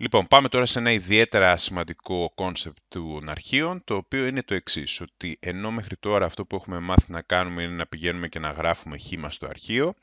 Λοιπόν, πάμε τώρα σε ένα ιδιαίτερα σημαντικό κόνσεπτ των αρχείων, το οποίο είναι το εξής, ότι ενώ μέχρι τώρα αυτό που έχουμε μάθει να κάνουμε είναι να πηγαίνουμε και να γράφουμε χήμα στο αρχείο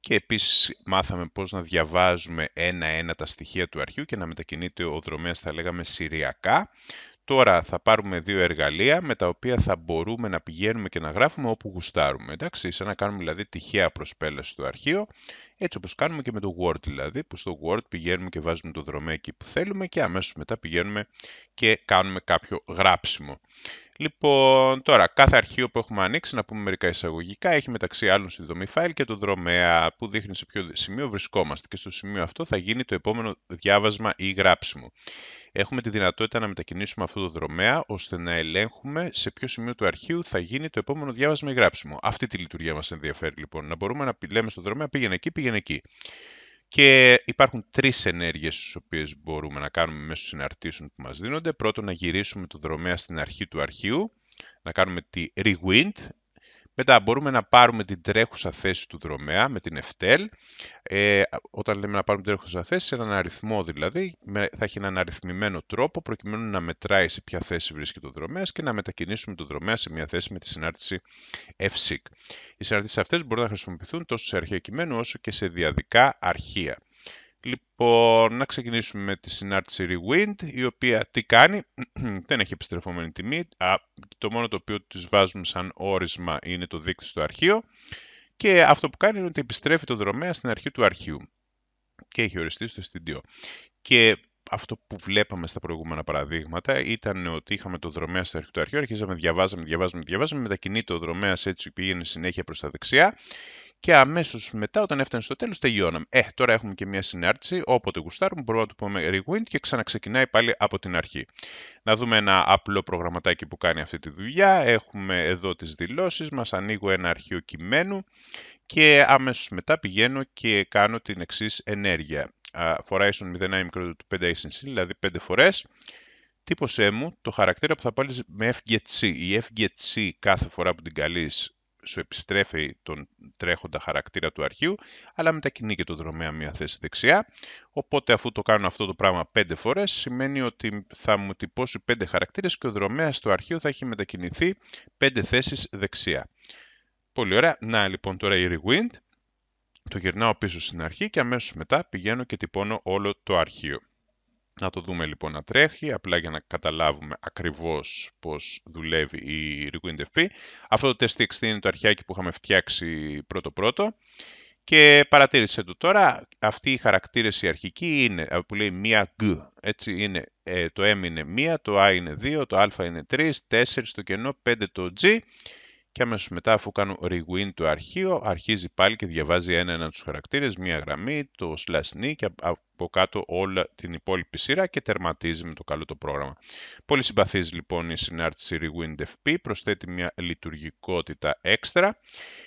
και επίσης μάθαμε πώς να διαβάζουμε ένα-ένα τα στοιχεία του αρχείου και να μετακινείται ο δρομέας, θα λέγαμε, σηριακά, Τώρα θα πάρουμε δύο εργαλεία με τα οποία θα μπορούμε να πηγαίνουμε και να γράφουμε όπου γουστάρουμε. Εντάξει, σαν να κάνουμε δηλαδή τυχαία προσπέλαση στο αρχείο έτσι όπως κάνουμε και με το Word δηλαδή, που στο Word πηγαίνουμε και βάζουμε το δρομέα εκεί που θέλουμε και αμέσως μετά πηγαίνουμε και κάνουμε κάποιο γράψιμο. Λοιπόν, τώρα, κάθε αρχείο που έχουμε ανοίξει, να πούμε μερικά εισαγωγικά, έχει μεταξύ άλλων στη δομή file και το δρομέα που δείχνει σε ποιο σημείο βρισκόμαστε. Και στο σημείο αυτό θα γίνει το επόμενο διάβασμα ή γράψιμο. Έχουμε τη δυνατότητα να μετακινήσουμε αυτό το δρομέα ώστε να ελέγχουμε σε ποιο σημείο του αρχείου θα γίνει το επόμενο διάβασμα ή γράψιμο. Αυτή τη λειτουργία μας ενδιαφέρει λοιπόν. Να μπορούμε να λέμε στο δρομέα πήγαινε εκεί, πήγαινε εκεί. Και υπάρχουν τρεις ενέργειες στις οποίες μπορούμε να κάνουμε μέσω συναρτήσεων που μας δίνονται. Πρώτον, να γυρίσουμε το δρομέα στην αρχή του αρχείου, να κάνουμε τη rewind, μετά μπορούμε να πάρουμε την τρέχουσα θέση του δρομέα με την ευτέλ. Ε, όταν λέμε να πάρουμε την τρέχουσα θέση, σε έναν αριθμό δηλαδή, θα έχει έναν αριθμημένο τρόπο προκειμένου να μετράει σε ποια θέση βρίσκεται ο δρομέας και να μετακινήσουμε τον δρομέα σε μια θέση με τη συνάρτηση FSIC. Οι συναρτήσει αυτές μπορούν να χρησιμοποιηθούν τόσο σε αρχαία κειμένου όσο και σε διαδικά αρχεία. Λοιπόν, να ξεκινήσουμε με τη συνάρτηση Rewind, η οποία τι κάνει, δεν έχει επιστρεφόμενη τιμή, Α, το μόνο το οποίο τους βάζουμε σαν όρισμα είναι το δείκτη στο αρχείο και αυτό που κάνει είναι ότι επιστρέφει το δρομέα στην αρχή του αρχείου και έχει οριστεί στο studio. Και αυτό που βλέπαμε στα προηγούμενα παραδείγματα ήταν ότι είχαμε το δρομέα στην αρχή του αρχείου, αρχίζαμε, διαβάζαμε, διαβάζαμε, διαβάζαμε, μετακινεί το δρομέας έτσι πήγαινε συνέχεια προς τα δεξιά και αμέσως μετά, όταν έφτανε στο τέλος, τελειώναμε. Ε, τώρα έχουμε και μια συνάρτηση. Όποτε γουστάρουμε, μπορούμε να το πούμε rewind και ξαναξεκινάει πάλι από την αρχή. Να δούμε ένα απλό προγραμματάκι που κάνει αυτή τη δουλειά. Έχουμε εδώ τις δηλώσεις, μας ανοίγω ένα αρχείο κειμένου και αμέσως μετά πηγαίνω και κάνω την εξής ενέργεια. Φοράει στον 0 ή μικρότερο του 5 ACNC, δηλαδή 5 φορές. Τύπωσέ μου το χαρακτήρα που θα πάρεις με fgetc. Η fgetc κάθε φορά που την καλείς σου επιστρέφει τον τρέχοντα χαρακτήρα του αρχείου, αλλά μετακινεί και το δρομέα μία θέση δεξιά. Οπότε αφού το κάνω αυτό το πράγμα πέντε φορές, σημαίνει ότι θα μου τυπώσει πέντε χαρακτήρες και ο δρομέας του αρχείου θα έχει μετακινηθεί πέντε θέσεις δεξιά. Πολύ ωραία. Να λοιπόν τώρα η rewind. Το γυρνάω πίσω στην αρχή και αμέσως μετά πηγαίνω και τυπώνω όλο το αρχείο. Να το δούμε λοιπόν να τρέχει, απλά για να καταλάβουμε ακριβώς πώς δουλεύει η FP. Αυτό το test είναι το αρχιάκι που είχαμε φτιάξει πρώτο-πρώτο. Και παρατήρησε το τώρα, αυτή η χαρακτήρεση αρχική είναι, ε, που λέει μία g, έτσι είναι, ε, το m είναι 1, το a είναι 2, το α είναι 3, 4 στο κενό, 5 το g και αμέσως μετά αφού κάνω rewind το αρχείο αρχίζει πάλι και διαβάζει ένα-ένα τους χαρακτήρες, μία γραμμή, το slash και από κάτω όλα την υπόλοιπη σειρά και τερματίζει με το καλό το πρόγραμμα. Πολύ συμπαθής λοιπόν η συνάρτηση rewind FP, προσθέτει μια λειτουργικότητα έξτρα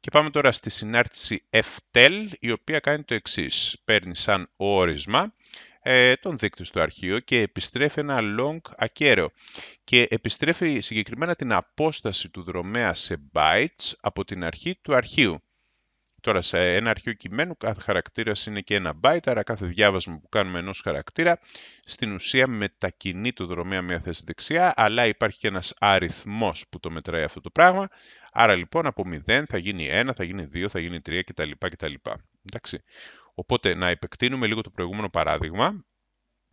και πάμε τώρα στη συνάρτηση FTEL η οποία κάνει το εξής. παίρνει σαν όρισμα ε, τον δείκτη στο αρχείο και επιστρέφει ένα long ακέραιο και επιστρέφει συγκεκριμένα την απόσταση του δρομέα σε bytes από την αρχή του αρχείου. Τώρα σε ένα αρχείο κειμένου κάθε χαρακτήρας είναι και ένα byte, άρα κάθε διάβασμα που κάνουμε ενός χαρακτήρα στην ουσία μετακινεί το δρομέα μια θέση δεξιά, αλλά υπάρχει και ένας αριθμός που το μετράει αυτό το πράγμα, άρα λοιπόν από 0 θα γίνει 1, θα γίνει 2, θα γίνει 3 κτλ. κτλ. Εντάξει. Οπότε να επεκτείνουμε λίγο το προηγούμενο παράδειγμα,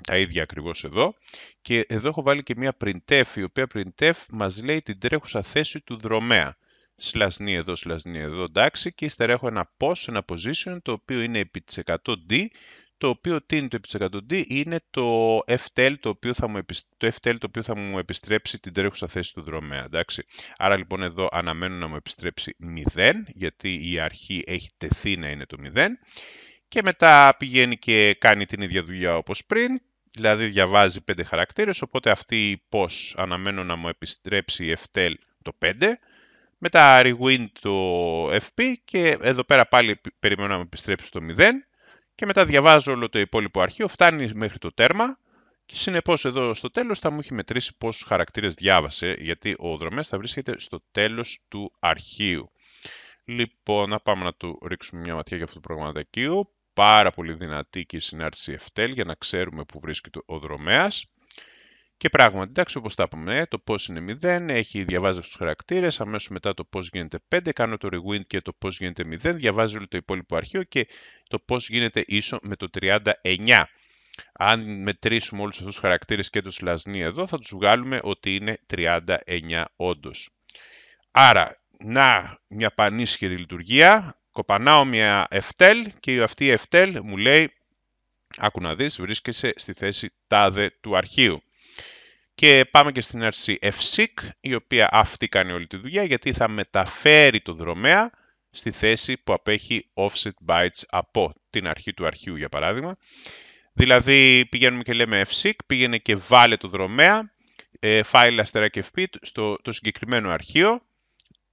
τα ίδια ακριβώς εδώ. Και εδώ έχω βάλει και μια printf, η οποία printf μας λέει την τρέχουσα θέση του δρομέα. Σλασνή εδώ, σλασνή εδώ, εντάξει. Και ύστερα έχω ένα post, ένα position, το οποίο είναι επί της 100D, το οποίο τι είναι το επί 100D, είναι το FTL το οποίο, θα μου το FTL το οποίο θα μου επιστρέψει την τρέχουσα θέση του δρομέα, εντάξει. Άρα λοιπόν εδώ αναμένω να μου επιστρέψει 0, γιατί η αρχή έχει τεθεί να είναι το 0 και μετά πηγαίνει και κάνει την ίδια δουλειά όπως πριν, δηλαδή διαβάζει 5 χαρακτήρες, οπότε αυτή η POS αναμένω να μου επιστρέψει FTEL το 5, μετά rewind το FP και εδώ πέρα πάλι περιμένω να μου επιστρέψει το 0 και μετά διαβάζω όλο το υπόλοιπο αρχείο, φτάνει μέχρι το τέρμα και συνεπώς εδώ στο τέλος θα μου έχει μετρήσει πόσους χαρακτήρες διάβασε, γιατί ο δρομές θα βρίσκεται στο τέλος του αρχείου. Λοιπόν, να πάμε να του ρίξουμε μια ματιά για αυτό το προγραμματικό πάρα πολύ δυνατή και η συνάρτηση ευτέλ για να ξέρουμε που βρίσκεται ο δρομέας. Και πράγματι, εντάξει, όπως τα είπαμε, ε, το πώς είναι 0, έχει διαβάζει τους χαρακτήρες, αμέσως μετά το πώς γίνεται 5, κάνω το rewind και το πώς γίνεται 0, διαβάζει όλο το υπόλοιπο αρχείο και το πώς γίνεται ίσο με το 39. Αν μετρήσουμε όλους αυτούς τους χαρακτήρες και το λασνί εδώ, θα τους βγάλουμε ότι είναι 39 όντως. Άρα, να μια πανίσχυρη λειτουργία, Κοπανάω μια ευτέλ και αυτή η ευτέλ μου λέει «Άκου να δεις, βρίσκεσαι στη θέση τάδε του αρχείου». Και πάμε και στην αρχή FSIC, η οποία αυτή κάνει όλη τη δουλειά, γιατί θα μεταφέρει το δρομέα στη θέση που απέχει offset bytes από την αρχή του αρχείου, για παράδειγμα. Δηλαδή, πηγαίνουμε και λέμε FSIC, πήγαινε και βάλε το δρομέα, ε, file και FP, στο το συγκεκριμένο αρχείο,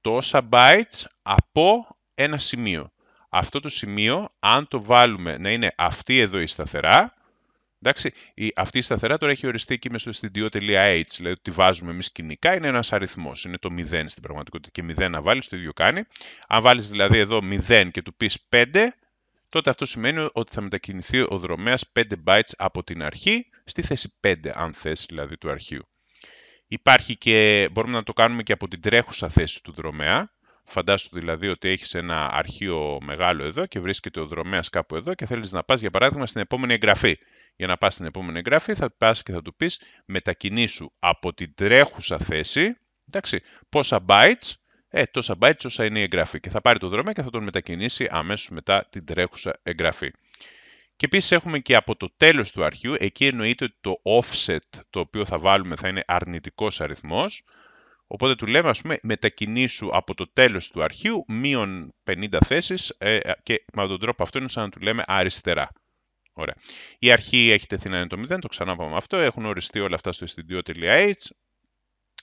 τόσα bytes από ένα σημείο. Αυτό το σημείο, αν το βάλουμε να είναι αυτή εδώ η σταθερά, εντάξει, η, αυτή η σταθερά τώρα έχει οριστεί εκεί μέσα στην dio.h, δηλαδή τη βάζουμε εμείς κοινικά, είναι ένας αριθμός, είναι το 0 στην πραγματικότητα και 0 να βάλεις το ίδιο κάνει. Αν βάλεις δηλαδή εδώ 0 και του πεις 5, τότε αυτό σημαίνει ότι θα μετακινηθεί ο δρομέας 5 bytes από την αρχή στη θέση 5, αν θες δηλαδή του αρχείου. Υπάρχει και, μπορούμε να το κάνουμε και από την τρέχουσα θέση του δρομέα, Φαντάσου δηλαδή ότι έχεις ένα αρχείο μεγάλο εδώ και βρίσκεται ο δρομέας κάπου εδώ και θέλεις να πας για παράδειγμα στην επόμενη εγγραφή. Για να πας στην επόμενη εγγραφή θα πας και θα του πεις μετακινήσου από την τρέχουσα θέση, εντάξει, πόσα bytes, ε, τόσα bytes όσα είναι η εγγραφή και θα πάρει το δρομέα και θα τον μετακινήσει αμέσως μετά την τρέχουσα εγγραφή. Και επίσης έχουμε και από το τέλος του αρχείου, εκεί εννοείται ότι το offset το οποίο θα βάλουμε θα είναι αρνητικός αριθμός. Οπότε του λέμε, ας πούμε, μετακινήσου από το τέλος του αρχείου μείον 50 θέσεις ε, ε, και με τον τρόπο αυτό είναι σαν να του λέμε αριστερά. Ωραία. Η αρχή έχει τεθεί να είναι το 0, το ξανά ξανάπαμε αυτό, έχουν οριστεί όλα αυτά στο studio.h,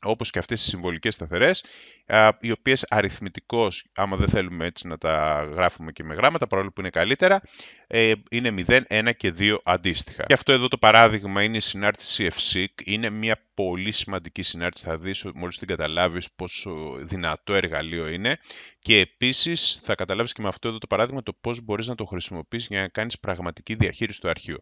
όπως και αυτές οι συμβολικές σταθερές, οι οποίες αριθμητικώς, άμα δεν θέλουμε έτσι να τα γράφουμε και με γράμματα, παρόλο που είναι καλύτερα, ε, είναι 0, 1 και 2 αντίστοιχα. Και αυτό εδώ το παράδειγμα είναι η συνάρτηση FSIC. Είναι μια πολύ σημαντική συνάρτηση. Θα δεις μόλις την καταλάβεις πόσο δυνατό εργαλείο είναι. Και επίσης θα καταλάβεις και με αυτό εδώ το παράδειγμα το πώς μπορείς να το χρησιμοποιήσεις για να κάνεις πραγματική διαχείριση του αρχείου.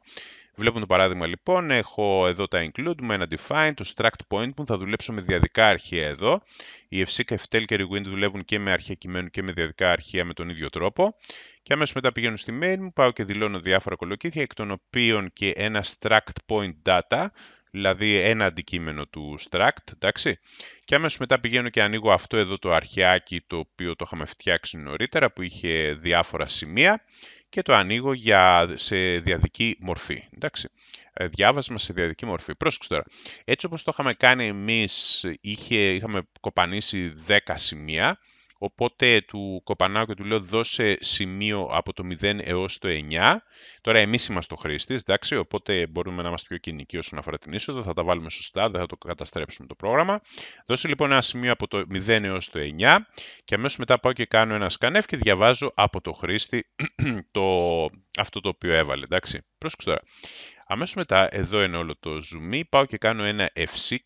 Βλέπουμε το παράδειγμα λοιπόν, έχω εδώ τα include με ένα define, το struct point που θα δουλέψω με διαδικά αρχεία εδώ. Οι FSIC, ftl και Rewind δουλεύουν και με αρχεία κειμένου και με διαδικά αρχεία με τον ίδιο τρόπο. Και αμέσως μετά πηγαίνω στη mail μου, πάω και δηλώνω διάφορα κολοκύθια, εκ των οποίων και ένα struct point data, δηλαδή ένα αντικείμενο του struct, εντάξει. Και αμέσως μετά πηγαίνω και ανοίγω αυτό εδώ το αρχιάκι το οποίο το είχαμε φτιάξει νωρίτερα, που είχε διάφορα σημεία και το ανοίγω για, σε διαδική μορφή. Εντάξει. Ε, διάβασμα σε διαδική μορφή. Πρόσεξε τώρα. Έτσι όπως το είχαμε κάνει εμείς, είχε, είχαμε κοπανίσει 10 σημεία, Οπότε του Κοπανάκου του λέω δώσε σημείο από το 0 έως το 9. Τώρα εμείς είμαστε ο χρήστης, εντάξει, οπότε μπορούμε να είμαστε πιο κοινικοί όσον αφορά την είσοδο, θα τα βάλουμε σωστά, δεν θα το καταστρέψουμε το πρόγραμμα. Δώσε λοιπόν ένα σημείο από το 0 έως το 9 και αμέσως μετά πάω και κάνω ένα σκανεύ και διαβάζω από το χρήστη το, αυτό το οποίο έβαλε, εντάξει. Πρόσεξε τώρα. Αμέσως μετά, εδώ είναι όλο το Zoom, πάω και κάνω ένα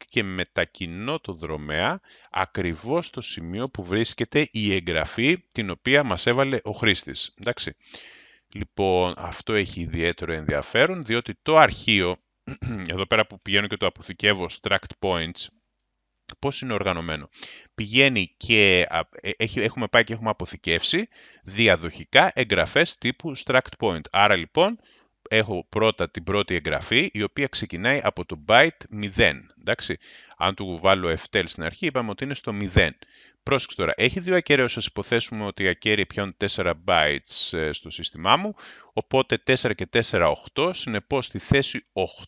και μετακινώ το δρομέα ακριβώς στο σημείο που βρίσκεται η εγγραφή την οποία μας έβαλε ο χρήστης. Εντάξει. Λοιπόν, αυτό έχει ιδιαίτερο ενδιαφέρον, διότι το αρχείο, εδώ πέρα που πηγαίνω και το αποθηκεύω, struct points, πώς είναι οργανωμένο. Πηγαίνει και ε, έχουμε πάει και έχουμε αποθηκεύσει διαδοχικά εγγραφές τύπου struct point. Άρα λοιπόν, έχω πρώτα την πρώτη εγγραφή, η οποία ξεκινάει από το byte 0. Εντάξει. Αν του βάλω ftl στην αρχή, είπαμε ότι είναι στο 0. Πρόσεξε τώρα, έχει δύο ακέραιους, ας υποθέσουμε ότι οι ακέραιοι πιάνουν 4 bytes ε, στο σύστημά μου, οπότε 4 και 4, 8, συνεπώς στη θέση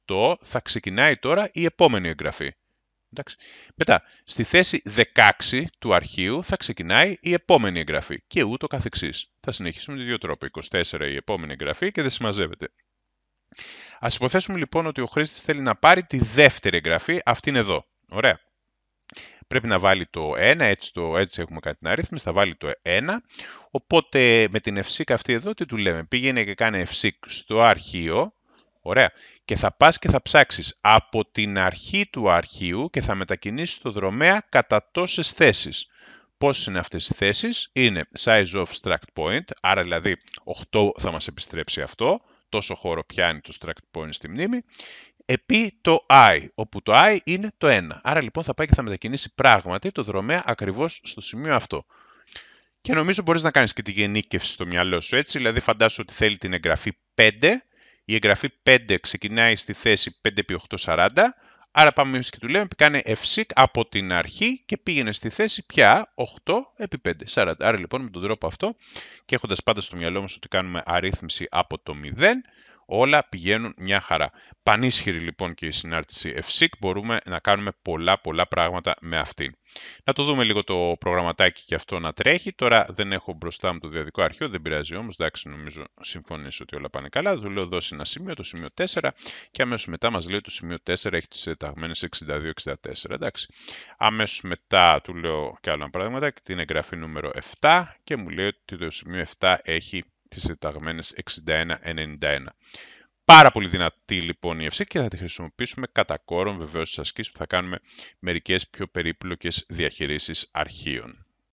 8 θα ξεκινάει τώρα η επόμενη εγγραφή. Εντάξει. Μετά, στη θέση 16 του αρχείου θα ξεκινάει η επόμενη εγγραφή και ούτω καθεξής. Θα συνεχίσουμε με δύο τρόπο, 24 η επόμενη εγγραφή και δεν συμμαζεύεται. Ας υποθέσουμε λοιπόν ότι ο χρήστης θέλει να πάρει τη δεύτερη εγγραφή, αυτήν εδώ. Ωραία. Πρέπει να βάλει το 1, έτσι, το, έτσι έχουμε κάνει την αρρύθμιση, θα βάλει το 1. Οπότε με την ευσύκα αυτή εδώ τι του λέμε. Πήγαινε και κάνε ευσύκ στο αρχείο, Ωραία. Και θα πας και θα ψάξεις από την αρχή του αρχείου και θα μετακινήσεις το δρομέα κατά τόσες θέσεις. Πόσες είναι αυτές οι θέσεις? Είναι size of struct point, άρα δηλαδή 8 θα μας επιστρέψει αυτό τόσο χώρο πιάνει το struct στη μνήμη, επί το i, όπου το i είναι το 1. Άρα λοιπόν θα πάει και θα μετακινήσει πράγματι το δρομέα ακριβώς στο σημείο αυτό. Και νομίζω μπορείς να κάνεις και τη γενίκευση στο μυαλό σου έτσι, δηλαδή φαντάσου ότι θέλει την εγγραφή 5, η εγγραφή 5 ξεκινάει στη θέση 5 x 840, Άρα πάμε εμείς και του λέμε, κάνε f από την αρχή και πήγαινε στη θέση πια 8 επί 5. 40. Άρα λοιπόν με τον τρόπο αυτό και έχοντας πάντα στο μυαλό μας ότι κάνουμε αρρύθμιση από το 0, Όλα πηγαίνουν μια χαρά. Πανίσχυρη λοιπόν και η συνάρτηση FSIC, μπορούμε να κάνουμε πολλά πολλά πράγματα με αυτήν. Να το δούμε λίγο το προγραμματάκι και αυτό να τρέχει. Τώρα δεν έχω μπροστά μου το διαδικό αρχείο, δεν πειράζει όμως, εντάξει νομίζω συμφωνήσω ότι όλα πάνε καλά. Του λέω δώσει ένα σημείο, το σημείο 4 και αμέσως μετά μας λέει το σημείο 4 έχει τις ταγμένες 62-64, εντάξει. Αμέσως μετά του λέω και άλλα πράγματα, την εγγραφή νούμερο 7 και μου λέει ότι το σημείο 7 έχει τις ενταγμένες 61-91. Πάρα πολύ δυνατή λοιπόν η ευσύ και θα τη χρησιμοποιήσουμε κατά κόρον βεβαίως στις ασκήσεις που θα κάνουμε μερικές πιο περίπλοκες διαχειρήσεις αρχείων.